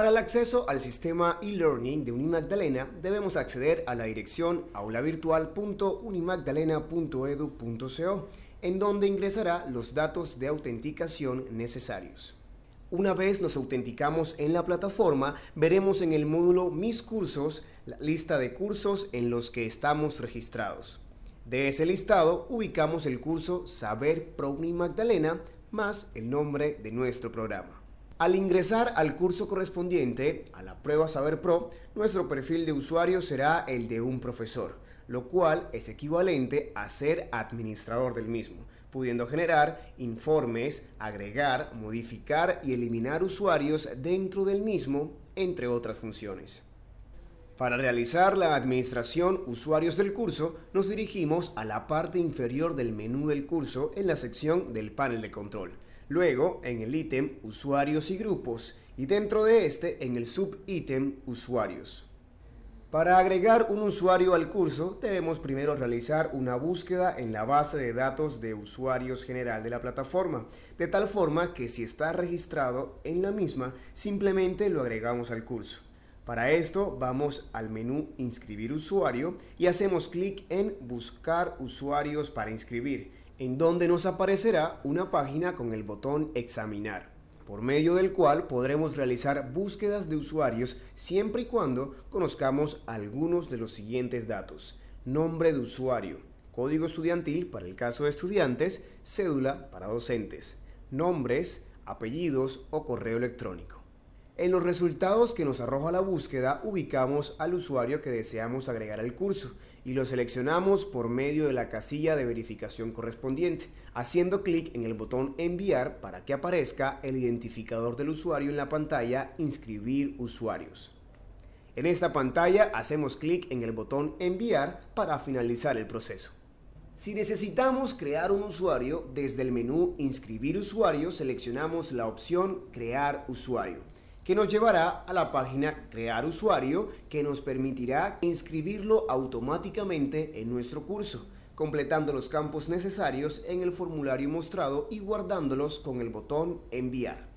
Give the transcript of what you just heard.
Para el acceso al sistema e-learning de Unimagdalena debemos acceder a la dirección aulavirtual.unimagdalena.edu.co en donde ingresará los datos de autenticación necesarios. Una vez nos autenticamos en la plataforma, veremos en el módulo Mis cursos la lista de cursos en los que estamos registrados. De ese listado ubicamos el curso Saber Pro Unimagdalena, más el nombre de nuestro programa. Al ingresar al curso correspondiente a la prueba Saber Pro, nuestro perfil de usuario será el de un profesor, lo cual es equivalente a ser administrador del mismo, pudiendo generar informes, agregar, modificar y eliminar usuarios dentro del mismo, entre otras funciones. Para realizar la administración usuarios del curso, nos dirigimos a la parte inferior del menú del curso en la sección del panel de control. Luego, en el ítem Usuarios y Grupos y dentro de este en el subítem Usuarios. Para agregar un usuario al curso, debemos primero realizar una búsqueda en la base de datos de usuarios general de la plataforma, de tal forma que si está registrado en la misma, simplemente lo agregamos al curso. Para esto vamos al menú Inscribir usuario y hacemos clic en Buscar usuarios para inscribir en donde nos aparecerá una página con el botón Examinar, por medio del cual podremos realizar búsquedas de usuarios siempre y cuando conozcamos algunos de los siguientes datos. Nombre de usuario, código estudiantil para el caso de estudiantes, cédula para docentes, nombres, apellidos o correo electrónico. En los resultados que nos arroja la búsqueda ubicamos al usuario que deseamos agregar al curso y lo seleccionamos por medio de la casilla de verificación correspondiente, haciendo clic en el botón enviar para que aparezca el identificador del usuario en la pantalla inscribir usuarios. En esta pantalla hacemos clic en el botón enviar para finalizar el proceso. Si necesitamos crear un usuario, desde el menú Inscribir usuario seleccionamos la opción Crear usuario que nos llevará a la página Crear usuario que nos permitirá inscribirlo automáticamente en nuestro curso, completando los campos necesarios en el formulario mostrado y guardándolos con el botón Enviar.